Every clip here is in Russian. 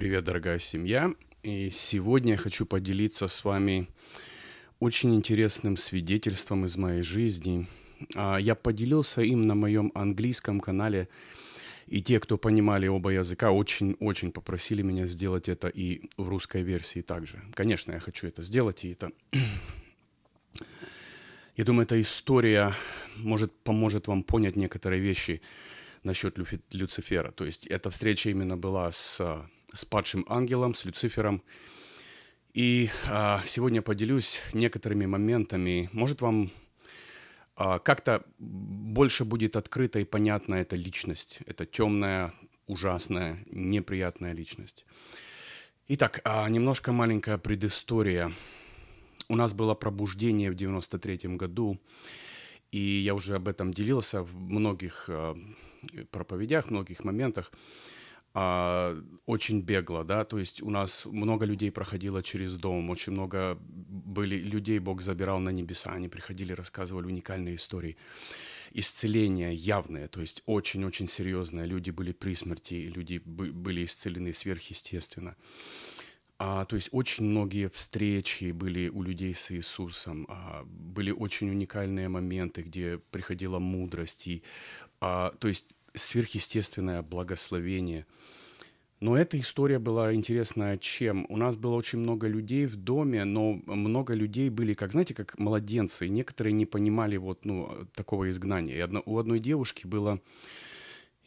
Привет, дорогая семья! И сегодня я хочу поделиться с вами очень интересным свидетельством из моей жизни. А, я поделился им на моем английском канале, и те, кто понимали оба языка, очень-очень попросили меня сделать это и в русской версии также. Конечно, я хочу это сделать, и это... Я думаю, эта история может поможет вам понять некоторые вещи насчет Люцифера. То есть эта встреча именно была с а, с падшим ангелом, с Люцифером. И а, сегодня поделюсь некоторыми моментами. Может, вам а, как-то больше будет открыта и понятна эта личность, эта темная, ужасная, неприятная личность. Итак, а, немножко маленькая предыстория. У нас было пробуждение в 93 году, и я уже об этом делился в многих а, проповедях, многих моментах а, очень бегло, да, то есть у нас много людей проходило через дом, очень много были людей Бог забирал на небеса, они приходили, рассказывали уникальные истории. Исцеления явное, то есть очень-очень серьезное, люди были при смерти, люди были исцелены сверхъестественно. А, то есть очень многие встречи были у людей с Иисусом, а, были очень уникальные моменты, где приходила мудрость. И, а, то есть сверхъестественное благословение. Но эта история была интересная чем? У нас было очень много людей в доме, но много людей были, как, знаете, как младенцы. И некоторые не понимали вот ну, такого изгнания. И одно, у одной девушки было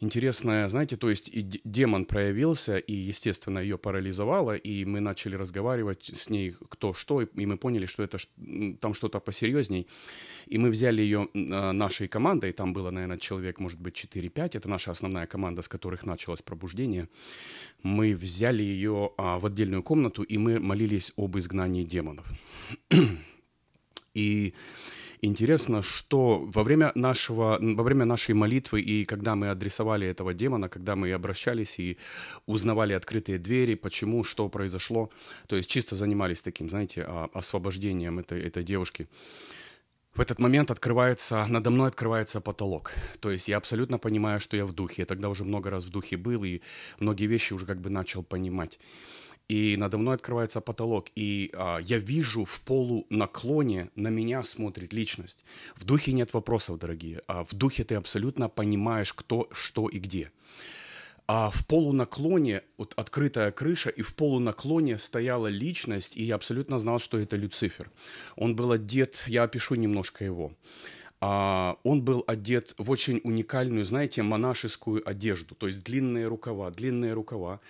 интересная, знаете, то есть и демон проявился, и, естественно, ее парализовало, и мы начали разговаривать с ней кто что, и мы поняли, что это там что-то посерьезней. И мы взяли ее а, нашей командой, там было, наверное, человек, может быть, 4-5, это наша основная команда, с которых началось пробуждение. Мы взяли ее а, в отдельную комнату, и мы молились об изгнании демонов. и Интересно, что во время, нашего, во время нашей молитвы и когда мы адресовали этого демона, когда мы обращались и узнавали открытые двери, почему, что произошло, то есть чисто занимались таким, знаете, а, освобождением этой, этой девушки, в этот момент открывается, надо мной открывается потолок. То есть я абсолютно понимаю, что я в духе. Я тогда уже много раз в духе был и многие вещи уже как бы начал понимать и надо мной открывается потолок, и а, я вижу в полу наклоне на меня смотрит личность. В духе нет вопросов, дорогие, а в духе ты абсолютно понимаешь, кто, что и где. А в полунаклоне, вот открытая крыша, и в полунаклоне стояла личность, и я абсолютно знал, что это Люцифер. Он был одет, я опишу немножко его. А, он был одет в очень уникальную, знаете, монашескую одежду, то есть длинные рукава, длинные рукава,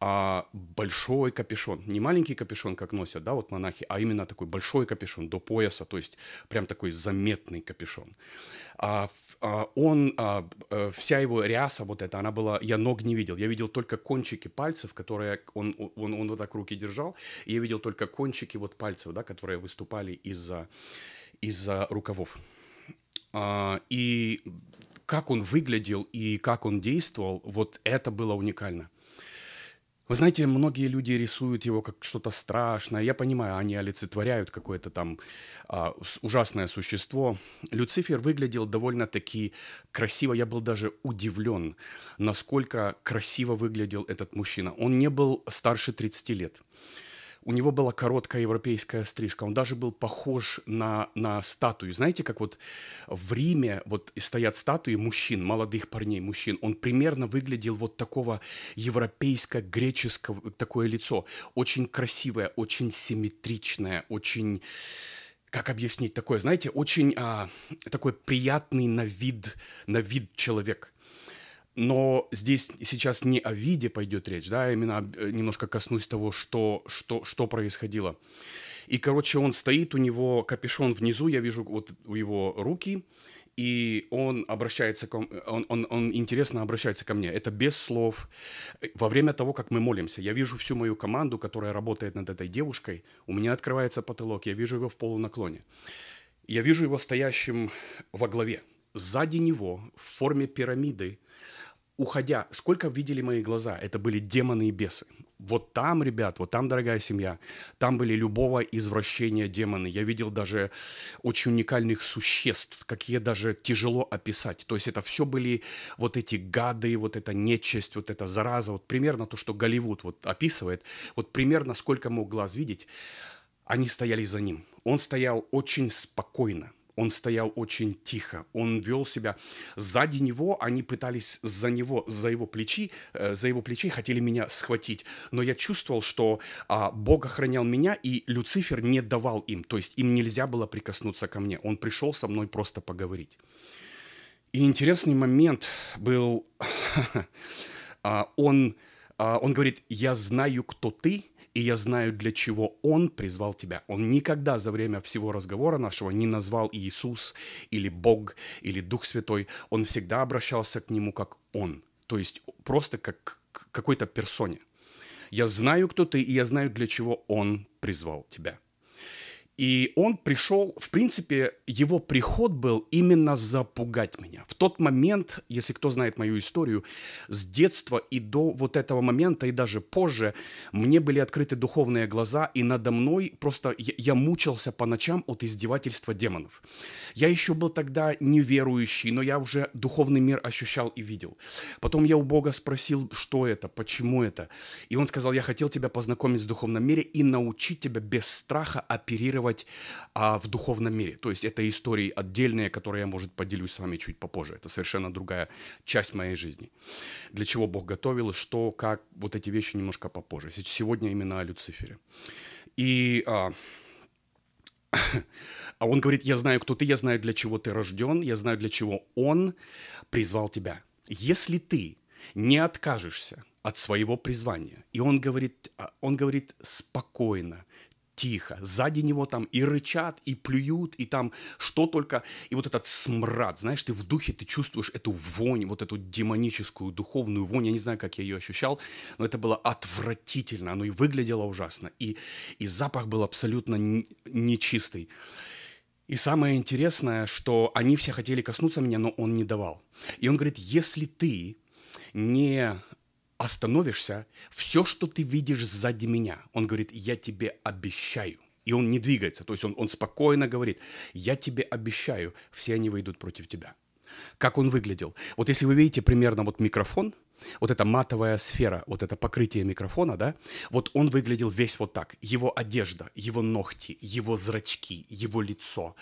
а, большой капюшон, не маленький капюшон, как носят, да, вот монахи, а именно такой большой капюшон до пояса, то есть прям такой заметный капюшон. А, он, э, вся его ряса вот эта, она была, я ног не видел, я видел только кончики пальцев, которые он, он, он вот так руки держал, и я видел только кончики вот пальцев, да, которые выступали из-за из рукавов. А, и как он выглядел и как он действовал, вот это было уникально. Вы знаете, многие люди рисуют его как что-то страшное. Я понимаю, они олицетворяют какое-то там а, ужасное существо. Люцифер выглядел довольно-таки красиво. Я был даже удивлен, насколько красиво выглядел этот мужчина. Он не был старше 30 лет у него была короткая европейская стрижка, он даже был похож на, на статую. Знаете, как вот в Риме вот стоят статуи мужчин, молодых парней, мужчин. Он примерно выглядел вот такого европейско-греческого, такое лицо. Очень красивое, очень симметричное, очень как объяснить такое, знаете, очень а, такой приятный на вид, на вид человек. Но здесь сейчас не о виде пойдет речь, да, а именно э, немножко коснусь того, что, что, что происходило. И, короче, он стоит, у него капюшон внизу, я вижу вот у его руки, и он обращается ко, э, он, он, он интересно обращается ко мне. Это без слов. Во время того, как мы молимся, я вижу всю мою команду, которая работает над этой девушкой. У меня открывается потолок, я вижу его в полунаклоне. Я вижу его стоящим во главе. Сзади него в форме пирамиды уходя, сколько видели мои глаза? Это были демоны и бесы. Вот там, ребят, вот там, дорогая семья, там были любого извращения демоны. Я видел даже очень уникальных существ, какие даже тяжело описать. То есть это все были вот эти гады, вот эта нечисть, вот эта зараза. Вот примерно то, что Голливуд вот описывает. Вот примерно сколько мог глаз видеть, они стояли за ним. Он стоял очень спокойно он стоял очень тихо, он вел себя. Сзади него они пытались за него, за его плечи, э, за его плечи хотели меня схватить. Но я чувствовал, что э, Бог охранял меня, и Люцифер не давал им. То есть им нельзя было прикоснуться ко мне. Он пришел со мной просто поговорить. И интересный момент был, а, он, а, он говорит, я знаю, кто ты, и я знаю, для чего Он призвал тебя. Он никогда за время всего разговора нашего не назвал Иисус или Бог или Дух Святой. Он всегда обращался к Нему как Он, то есть просто как к какой-то персоне. Я знаю, кто ты, и я знаю, для чего Он призвал тебя. И он пришел, в принципе, его приход был именно запугать меня. В тот момент, если кто знает мою историю, с детства и до вот этого момента, и даже позже, мне были открыты духовные глаза, и надо мной просто я, я мучился по ночам от издевательства демонов. Я еще был тогда неверующий, но я уже духовный мир ощущал и видел. Потом я у Бога спросил, что это, почему это. И он сказал, я хотел тебя познакомить с духовным миром и научить тебя без страха оперировать делать а, в духовном мире. То есть это истории отдельные, которые я, может, поделюсь с вами чуть попозже. Это совершенно другая часть моей жизни. Для чего Бог готовил, что, как, вот эти вещи немножко попозже. Сегодня именно о Люцифере. И... А, а он говорит, я знаю, кто ты, я знаю, для чего ты рожден, я знаю, для чего он призвал тебя. Если ты не откажешься от своего призвания, и он говорит, а, он говорит спокойно, тихо. Сзади него там и рычат, и плюют, и там что только. И вот этот смрад, знаешь, ты в духе, ты чувствуешь эту вонь, вот эту демоническую духовную вонь. Я не знаю, как я ее ощущал, но это было отвратительно. Оно и выглядело ужасно, и, и запах был абсолютно нечистый. И самое интересное, что они все хотели коснуться меня, но он не давал. И он говорит, если ты не остановишься, все, что ты видишь сзади меня, он говорит, я тебе обещаю. И он не двигается, то есть он, он спокойно говорит, я тебе обещаю, все они выйдут против тебя. Как он выглядел? Вот если вы видите примерно вот микрофон – вот эта матовая сфера, вот это покрытие микрофона, да, вот он выглядел весь вот так. Его одежда, его ногти, его зрачки, его лицо,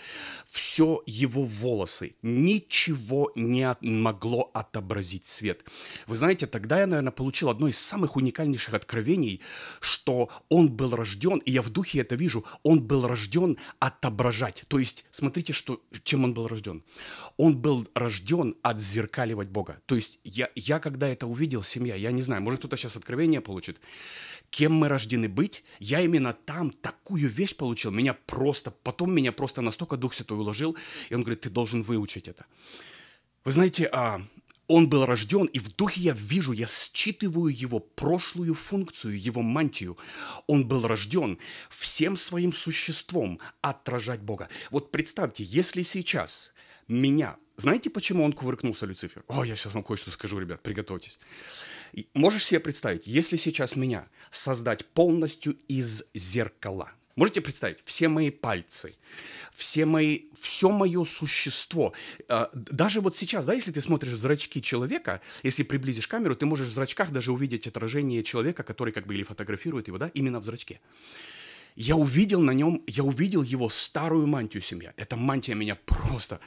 все его волосы. Ничего не могло отобразить свет. Вы знаете, тогда я, наверное, получил одно из самых уникальнейших откровений, что он был рожден, и я в духе это вижу, он был рожден отображать. То есть, смотрите, что, чем он был рожден. Он был рожден отзеркаливать Бога. То есть, я, я когда это увидел, семья, я не знаю, может кто-то сейчас откровение получит, кем мы рождены быть, я именно там такую вещь получил, меня просто, потом меня просто настолько Дух Святой уложил, и он говорит, ты должен выучить это. Вы знаете, а, он был рожден, и в духе я вижу, я считываю его прошлую функцию, его мантию. Он был рожден всем своим существом отражать Бога. Вот представьте, если сейчас меня знаете, почему он кувыркнулся, Люцифер? О, я сейчас вам кое-что скажу, ребят, приготовьтесь. Можешь себе представить, если сейчас меня создать полностью из зеркала, Можете представить, все мои пальцы, все мои, все мое существо. А, даже вот сейчас, да, если ты смотришь в зрачки человека, если приблизишь камеру, ты можешь в зрачках даже увидеть отражение человека, который как бы или фотографирует его, да, именно в зрачке я увидел на нем, я увидел его старую мантию семья. Эта мантия меня просто,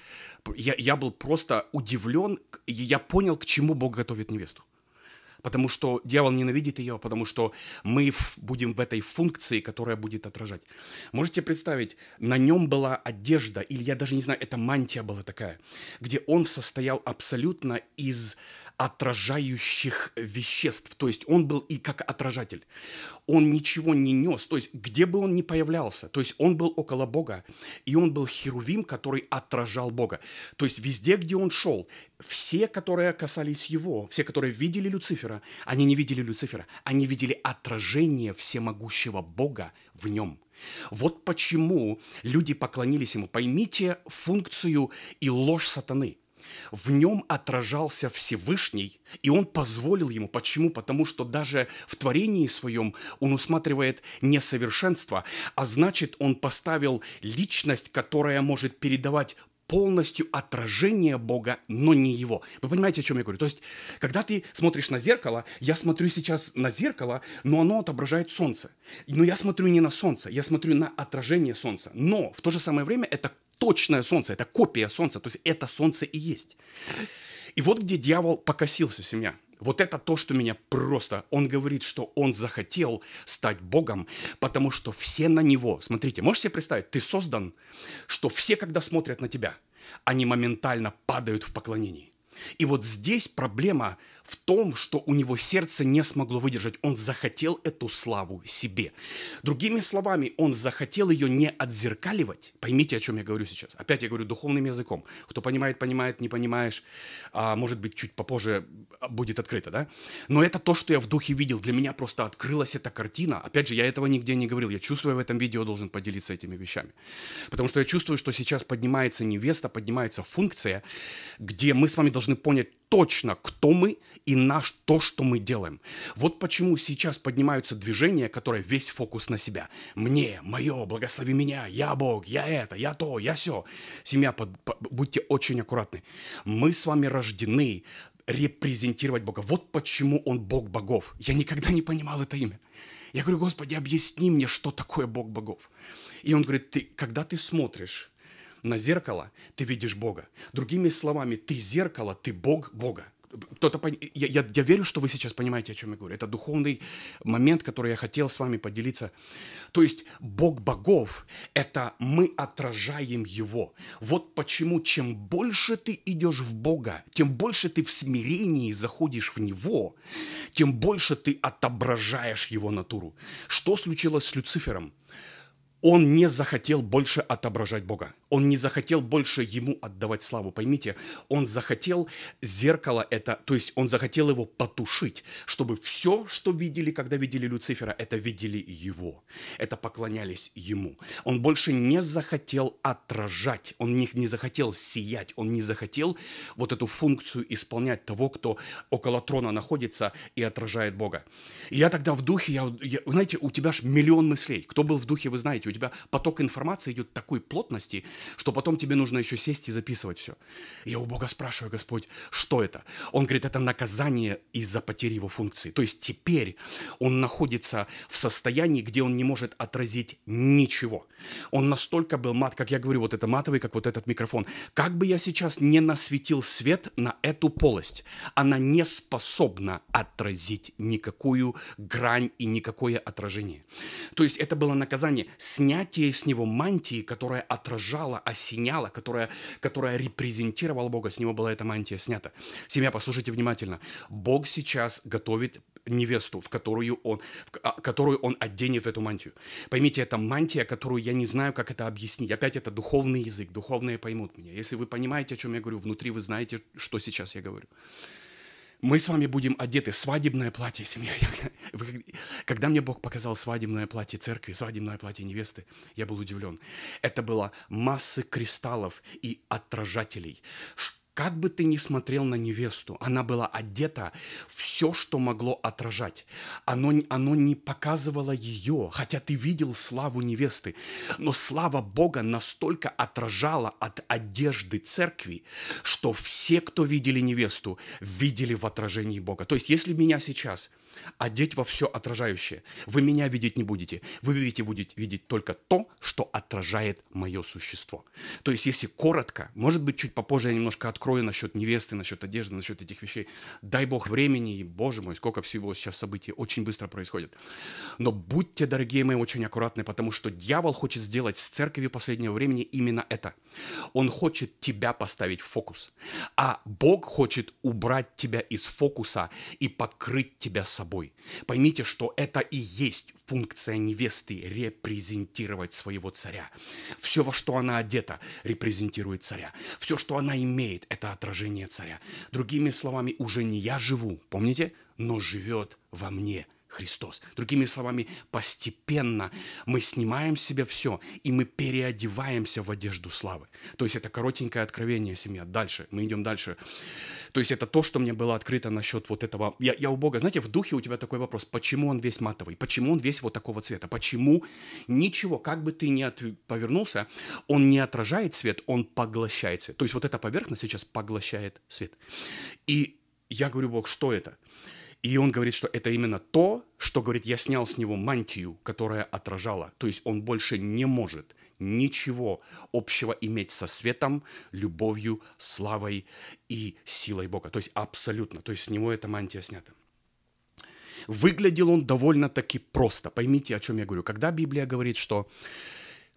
я, я был просто удивлен, я понял, к чему Бог готовит невесту потому что дьявол ненавидит ее, потому что мы будем в этой функции, которая будет отражать. Можете представить, на нем была одежда, или я даже не знаю, это мантия была такая, где он состоял абсолютно из отражающих веществ. То есть он был и как отражатель. Он ничего не нес. То есть где бы он ни появлялся, то есть он был около Бога, и он был херувим, который отражал Бога. То есть везде, где он шел, все, которые касались его, все, которые видели Люцифера, они не видели Люцифера, они видели отражение всемогущего Бога в нем. Вот почему люди поклонились ему. Поймите функцию и ложь сатаны – в нем отражался Всевышний, и он позволил ему. Почему? Потому что даже в творении своем он усматривает несовершенство, а значит, он поставил личность, которая может передавать полностью отражение Бога, но не его. Вы понимаете, о чем я говорю? То есть, когда ты смотришь на зеркало, я смотрю сейчас на зеркало, но оно отображает солнце. Но я смотрю не на солнце, я смотрю на отражение солнца. Но в то же самое время это точное солнце, это копия солнца, то есть это солнце и есть. И вот где дьявол покосился, семья – вот это то, что меня просто... Он говорит, что он захотел стать Богом, потому что все на него... Смотрите, можешь себе представить, ты создан, что все, когда смотрят на тебя, они моментально падают в поклонении. И вот здесь проблема в том, что у него сердце не смогло выдержать. Он захотел эту славу себе. Другими словами, он захотел ее не отзеркаливать. Поймите, о чем я говорю сейчас. Опять я говорю духовным языком. Кто понимает, понимает, не понимаешь. А, может быть, чуть попозже будет открыто, да? Но это то, что я в духе видел. Для меня просто открылась эта картина. Опять же, я этого нигде не говорил. Я чувствую, в этом видео должен поделиться этими вещами. Потому что я чувствую, что сейчас поднимается невеста, поднимается функция, где мы с вами должны должны понять точно, кто мы и наш то, что мы делаем. Вот почему сейчас поднимаются движения, которые весь фокус на себя. Мне, мое, благослови меня, я Бог, я это, я то, я все. Семья, под, под, будьте очень аккуратны. Мы с вами рождены репрезентировать Бога. Вот почему Он Бог богов. Я никогда не понимал это имя. Я говорю, Господи, объясни мне, что такое Бог богов. И он говорит, ты, когда ты смотришь на зеркало, ты видишь Бога. Другими словами, ты зеркало, ты Бог Бога. Кто-то пон... я, я, я верю, что вы сейчас понимаете, о чем я говорю. Это духовный момент, который я хотел с вами поделиться. То есть Бог богов – это мы отражаем Его. Вот почему чем больше ты идешь в Бога, тем больше ты в смирении заходишь в Него, тем больше ты отображаешь Его натуру. Что случилось с Люцифером? Он не захотел больше отображать Бога. Он не захотел больше ему отдавать славу, поймите. Он захотел зеркало это, то есть он захотел его потушить, чтобы все, что видели, когда видели Люцифера, это видели его, это поклонялись ему. Он больше не захотел отражать, он не, не захотел сиять, он не захотел вот эту функцию исполнять того, кто около трона находится и отражает Бога. И я тогда в духе, я, я, знаете, у тебя ж миллион мыслей. Кто был в духе, вы знаете, у тебя поток информации идет такой плотности, что потом тебе нужно еще сесть и записывать все. Я у Бога спрашиваю, Господь, что это? Он говорит, это наказание из-за потери его функции. То есть теперь он находится в состоянии, где он не может отразить ничего. Он настолько был мат, как я говорю, вот это матовый, как вот этот микрофон. Как бы я сейчас не насветил свет на эту полость, она не способна отразить никакую грань и никакое отражение. То есть это было наказание, снятие с него мантии, которая отражала окружала, осеняла, а которая, которая репрезентировала Бога. С него была эта мантия снята. Семья, послушайте внимательно. Бог сейчас готовит невесту, в которую он, в а, которую он оденет в эту мантию. Поймите, это мантия, которую я не знаю, как это объяснить. Опять это духовный язык, духовные поймут меня. Если вы понимаете, о чем я говорю, внутри вы знаете, что сейчас я говорю мы с вами будем одеты. Свадебное платье, семья. Когда мне Бог показал свадебное платье церкви, свадебное платье невесты, я был удивлен. Это было массы кристаллов и отражателей. Как бы ты ни смотрел на невесту, она была одета все, что могло отражать. Оно, оно не показывало ее, хотя ты видел славу невесты. Но слава Бога настолько отражала от одежды церкви, что все, кто видели невесту, видели в отражении Бога. То есть, если меня сейчас одеть а во все отражающее. Вы меня видеть не будете. Вы видите, будете видеть только то, что отражает мое существо. То есть, если коротко, может быть, чуть попозже я немножко открою насчет невесты, насчет одежды, насчет этих вещей. Дай бог времени, и, боже мой, сколько всего сейчас событий очень быстро происходит. Но будьте, дорогие мои, очень аккуратны, потому что дьявол хочет сделать с церковью последнего времени именно это. Он хочет тебя поставить в фокус, а Бог хочет убрать тебя из фокуса и покрыть тебя собой собой. Поймите, что это и есть функция невесты – репрезентировать своего царя. Все, во что она одета, репрезентирует царя. Все, что она имеет – это отражение царя. Другими словами, уже не я живу, помните? Но живет во мне – Христос. Другими словами, постепенно мы снимаем с себя все, и мы переодеваемся в одежду славы. То есть это коротенькое откровение, семья. Дальше, мы идем дальше. То есть это то, что мне было открыто насчет вот этого. Я, я у Бога, знаете, в духе у тебя такой вопрос, почему он весь матовый, почему он весь вот такого цвета, почему ничего, как бы ты ни от... повернулся, он не отражает свет, он поглощает свет. То есть вот эта поверхность сейчас поглощает свет. И я говорю, Бог, что это? И он говорит, что это именно то, что, говорит, я снял с него мантию, которая отражала. То есть он больше не может ничего общего иметь со светом, любовью, славой и силой Бога. То есть абсолютно. То есть с него эта мантия снята. Выглядел он довольно-таки просто. Поймите, о чем я говорю. Когда Библия говорит, что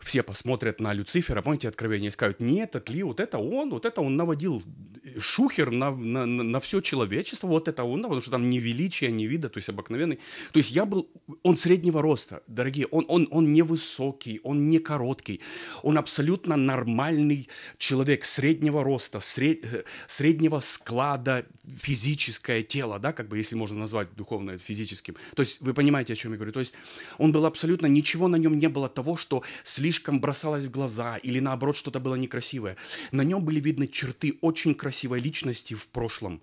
все посмотрят на Люцифера, помните, откровение, и скажут, нет, это ли, вот это он, вот это он наводил э, шухер на, на, на все человечество, вот это он, потому что там ни величия, ни вида, то есть обыкновенный. То есть я был, он среднего роста, дорогие, он, он, он не высокий, он не короткий, он абсолютно нормальный человек среднего роста, сред, э, среднего склада, физическое тело, да, как бы если можно назвать духовное физическим. То есть вы понимаете, о чем я говорю. То есть он был абсолютно, ничего на нем не было того, что слишком слишком бросалось в глаза или наоборот что-то было некрасивое. На нем были видны черты очень красивой личности в прошлом.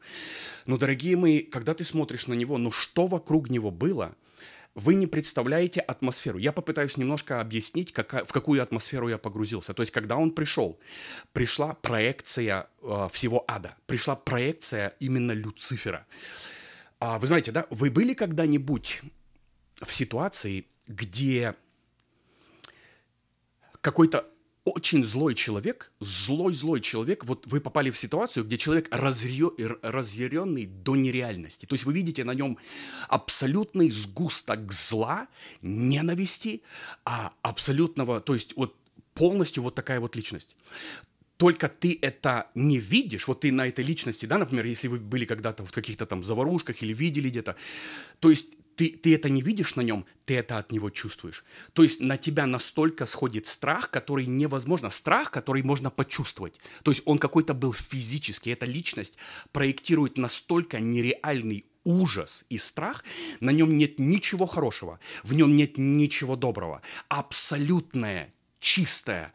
Но, дорогие мои, когда ты смотришь на него, ну что вокруг него было, вы не представляете атмосферу. Я попытаюсь немножко объяснить, какая, в какую атмосферу я погрузился. То есть, когда он пришел, пришла проекция э, всего ада, пришла проекция именно Люцифера. А, вы знаете, да, вы были когда-нибудь в ситуации, где какой-то очень злой человек, злой-злой человек, вот вы попали в ситуацию, где человек разъё, разъяренный до нереальности. То есть вы видите на нем абсолютный сгусток зла, ненависти, а абсолютного, то есть вот полностью вот такая вот личность. Только ты это не видишь, вот ты на этой личности, да, например, если вы были когда-то в каких-то там заварушках или видели где-то, то есть ты, ты это не видишь на нем, ты это от него чувствуешь. То есть на тебя настолько сходит страх, который невозможно, страх, который можно почувствовать. То есть он какой-то был физический, эта личность проектирует настолько нереальный ужас и страх, на нем нет ничего хорошего, в нем нет ничего доброго. Абсолютное, чистое,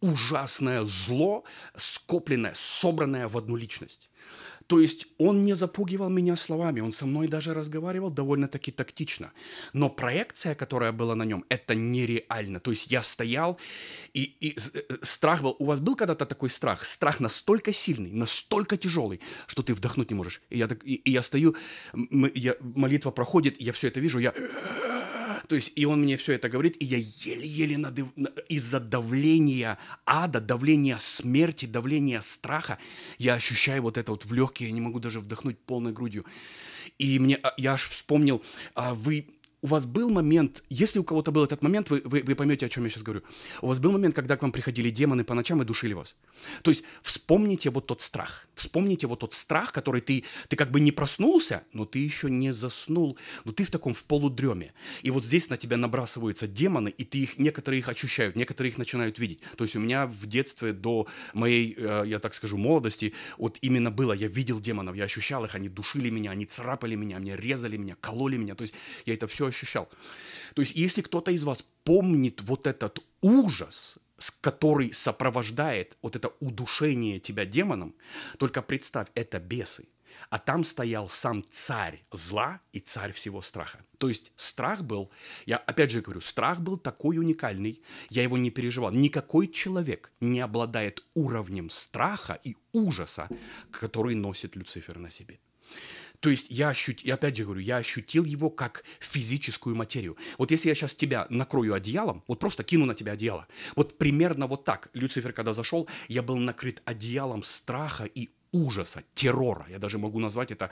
ужасное зло, скопленное, собранное в одну личность. То есть он не запугивал меня словами, он со мной даже разговаривал довольно-таки тактично. Но проекция, которая была на нем, это нереально. То есть я стоял, и, и э, страх был... У вас был когда-то такой страх? Страх настолько сильный, настолько тяжелый, что ты вдохнуть не можешь. И я, так, и, и я стою, я, молитва проходит, я все это вижу, я то есть, и он мне все это говорит, и я еле-еле надыв... из-за давления ада, давления смерти, давления страха, я ощущаю вот это вот в легкие, я не могу даже вдохнуть полной грудью. И мне, а, я аж вспомнил, а, вы у вас был момент, если у кого-то был этот момент, вы, вы, вы поймете, о чем я сейчас говорю. У вас был момент, когда к вам приходили демоны по ночам и душили вас. То есть вспомните вот тот страх. Вспомните вот тот страх, который ты, ты как бы не проснулся, но ты еще не заснул, но ты в таком в полудреме. И вот здесь на тебя набрасываются демоны, и ты их, некоторые их ощущают, некоторые их начинают видеть. То есть у меня в детстве до моей, э, я так скажу, молодости, вот именно было, я видел демонов, я ощущал их, они душили меня, они царапали меня, меня резали меня, кололи меня. То есть я это все ощущал. То есть, если кто-то из вас помнит вот этот ужас, который сопровождает вот это удушение тебя демоном, только представь, это бесы. А там стоял сам царь зла и царь всего страха. То есть страх был, я опять же говорю, страх был такой уникальный, я его не переживал. Никакой человек не обладает уровнем страха и ужаса, который носит Люцифер на себе. То есть я ощутил, опять же говорю, я ощутил его как физическую материю. Вот если я сейчас тебя накрою одеялом, вот просто кину на тебя одеяло. Вот примерно вот так Люцифер, когда зашел, я был накрыт одеялом страха и ужаса, террора. Я даже могу назвать это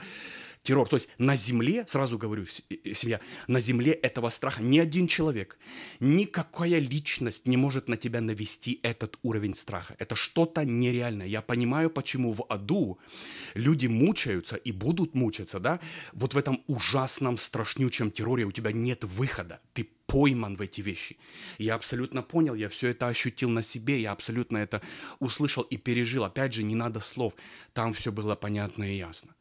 террор. То есть на земле, сразу говорю, э, э, семья, на земле этого страха ни один человек, никакая личность не может на тебя навести этот уровень страха. Это что-то нереальное. Я понимаю, почему в аду люди мучаются и будут мучаться, да? Вот в этом ужасном, страшнючем терроре у тебя нет выхода. Ты пойман в эти вещи. Я абсолютно понял, я все это ощутил на себе, я абсолютно это услышал и пережил. Опять же, не надо слов, там все было понятно и ясно.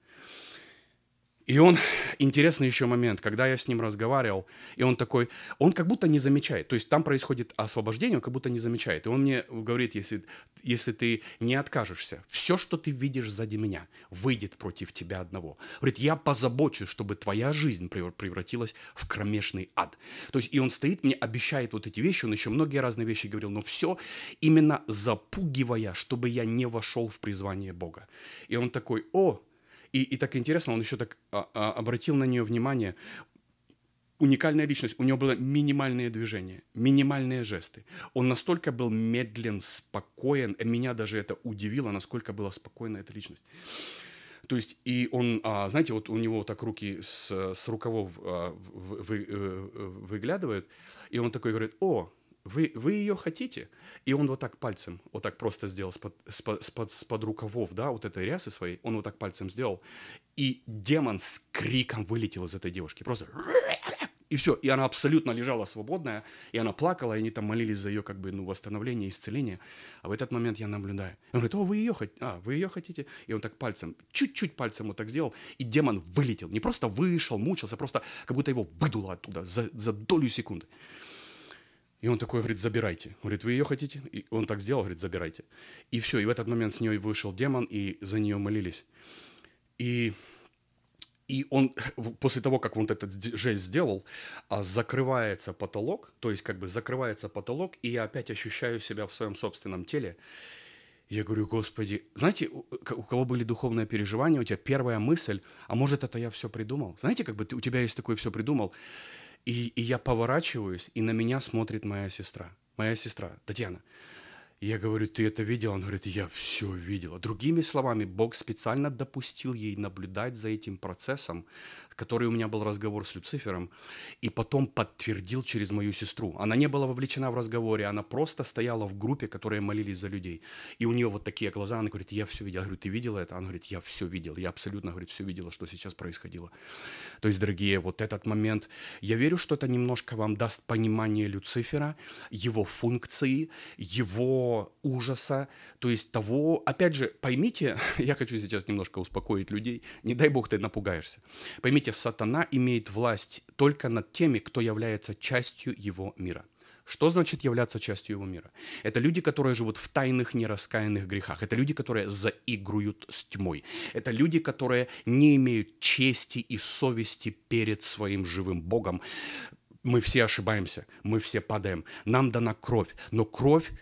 И он, интересный еще момент, когда я с ним разговаривал, и он такой, он как будто не замечает, то есть там происходит освобождение, он как будто не замечает. И он мне говорит, если, если ты не откажешься, все, что ты видишь сзади меня, выйдет против тебя одного. Говорит, я позабочусь, чтобы твоя жизнь превратилась в кромешный ад. То есть и он стоит, мне обещает вот эти вещи, он еще многие разные вещи говорил, но все именно запугивая, чтобы я не вошел в призвание Бога. И он такой, о, и, и так интересно, он еще так а, а, обратил на нее внимание. Уникальная личность, у него было минимальные движения, минимальные жесты. Он настолько был медлен, спокоен, э, меня даже это удивило, насколько была спокойна эта личность. То есть, и он, а, знаете, вот у него так руки с, с рукавов а, вы, вы, э, выглядывают, и он такой говорит, о, вы, вы ее хотите? И он вот так пальцем, вот так просто сделал с под, с под, с под, с под рукавов, да, вот этой рясы своей, он вот так пальцем сделал. И демон с криком вылетел из этой девушки. Просто и все, и она абсолютно лежала свободная, и она плакала, и они там молились за ее как бы, ну, восстановление, исцеление. А в этот момент я наблюдаю. Он говорит, о, вы ее хотите, а, вы ее хотите? И он так пальцем, чуть-чуть пальцем вот так сделал, и демон вылетел. Не просто вышел, мучился, просто как будто его выдуло оттуда за, за долю секунды. И он такой говорит, забирайте. говорит, вы ее хотите? И он так сделал, говорит, забирайте. И все, и в этот момент с нее вышел демон, и за нее молились. И и он после того, как он этот жесть сделал, а, закрывается потолок, то есть как бы закрывается потолок, и я опять ощущаю себя в своем собственном теле. Я говорю, Господи, знаете, у, у кого были духовные переживания, у тебя первая мысль, а может это я все придумал? Знаете, как бы ты, у тебя есть такое все придумал. И, я поворачиваюсь, и на меня смотрит моя сестра. Моя сестра, Татьяна. Я говорю, ты это видел? Он говорит, я все видела. Другими словами, Бог специально допустил ей наблюдать за этим процессом, который у меня был разговор с Люцифером, и потом подтвердил через мою сестру. Она не была вовлечена в разговоре, она просто стояла в группе, которые молились за людей. И у нее вот такие глаза, она говорит, я все видела. Я говорю, ты видела это? Она говорит, я все видела, я абсолютно, говорит, все видела, что сейчас происходило. То есть, дорогие, вот этот момент, я верю, что это немножко вам даст понимание Люцифера, его функции, его ужаса, то есть того... Опять же, поймите, я хочу сейчас немножко успокоить людей, не дай бог ты напугаешься. Поймите, сатана имеет власть только над теми, кто является частью его мира. Что значит являться частью его мира? Это люди, которые живут в тайных, нераскаянных грехах. Это люди, которые заигрывают с тьмой. Это люди, которые не имеют чести и совести перед своим живым Богом. Мы все ошибаемся, мы все падаем. Нам дана кровь, но кровь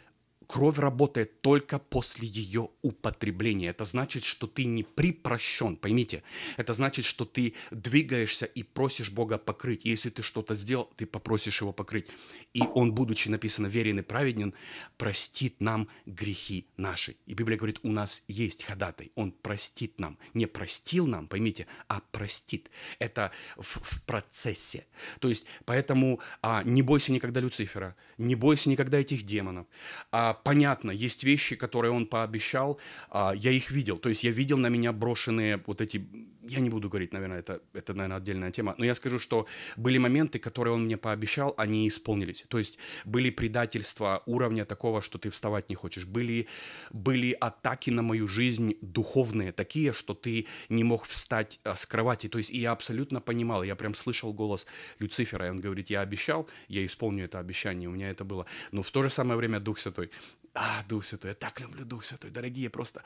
Кровь работает только после ее употребления. Это значит, что ты не припрощен, поймите. Это значит, что ты двигаешься и просишь Бога покрыть. если ты что-то сделал, ты попросишь его покрыть. И он, будучи написано верен и праведен, простит нам грехи наши. И Библия говорит, у нас есть ходатай. Он простит нам. Не простил нам, поймите, а простит. Это в, в процессе. То есть, поэтому а, не бойся никогда Люцифера, не бойся никогда этих демонов. А, понятно, есть вещи, которые он пообещал, а, я их видел. То есть я видел на меня брошенные вот эти я не буду говорить, наверное, это, это, наверное, отдельная тема, но я скажу, что были моменты, которые он мне пообещал, они исполнились. То есть были предательства уровня такого, что ты вставать не хочешь. Были, были атаки на мою жизнь духовные, такие, что ты не мог встать э, с кровати. То есть и я абсолютно понимал, я прям слышал голос Люцифера, и он говорит, я обещал, я исполню это обещание, у меня это было. Но в то же самое время Дух Святой а, Дух Святой, я так люблю Дух Святой. Дорогие, просто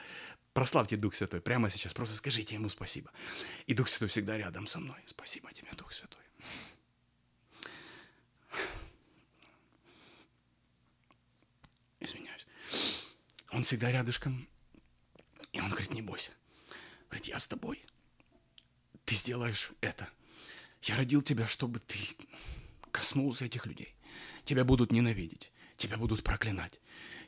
прославьте Дух Святой прямо сейчас. Просто скажите Ему спасибо. И Дух Святой всегда рядом со мной. Спасибо тебе, Дух Святой. Извиняюсь. Он всегда рядышком. И он говорит, не бойся. Говорит, я с тобой. Ты сделаешь это. Я родил тебя, чтобы ты коснулся этих людей. Тебя будут ненавидеть. Тебя будут проклинать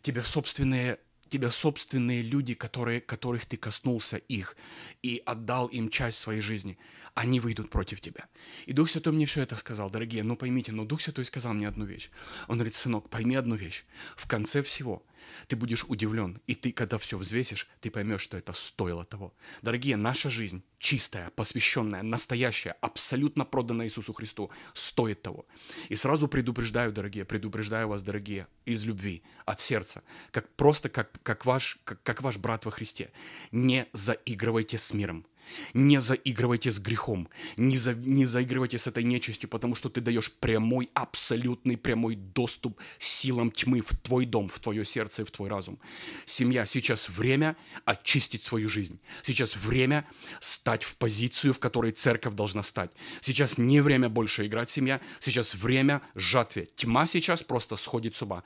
тебя собственные тебя собственные люди, которые, которых ты коснулся их и отдал им часть своей жизни, они выйдут против тебя. И Дух Святой мне все это сказал, дорогие, ну поймите, но Дух Святой сказал мне одну вещь. Он говорит, сынок, пойми одну вещь. В конце всего ты будешь удивлен, и ты, когда все взвесишь, ты поймешь, что это стоило того. Дорогие, наша жизнь, чистая, посвященная, настоящая, абсолютно проданная Иисусу Христу, стоит того. И сразу предупреждаю, дорогие, предупреждаю вас, дорогие, из любви, от сердца, как просто как, как, ваш, как, как ваш брат во Христе. Не заигрывайте с миром. Не заигрывайте с грехом, не, за, не заигрывайте с этой нечистью, потому что ты даешь прямой, абсолютный прямой доступ силам тьмы в твой дом, в твое сердце и в твой разум. Семья, сейчас время очистить свою жизнь. Сейчас время стать в позицию, в которой церковь должна стать. Сейчас не время больше играть, семья. Сейчас время жатве. Тьма сейчас просто сходит с ума.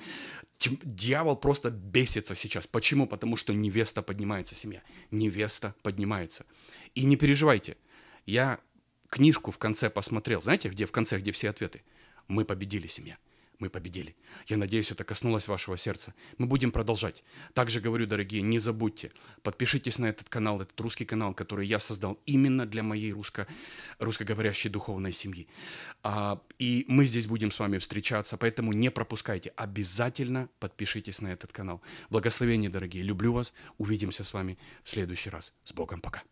Дьявол просто бесится сейчас. Почему? Потому что невеста поднимается, семья. Невеста поднимается. И не переживайте. Я книжку в конце посмотрел. Знаете, где в конце, где все ответы? Мы победили, семья мы победили. Я надеюсь, это коснулось вашего сердца. Мы будем продолжать. Также говорю, дорогие, не забудьте, подпишитесь на этот канал, этот русский канал, который я создал именно для моей русско русскоговорящей духовной семьи. А, и мы здесь будем с вами встречаться, поэтому не пропускайте. Обязательно подпишитесь на этот канал. Благословения, дорогие, люблю вас. Увидимся с вами в следующий раз. С Богом, пока.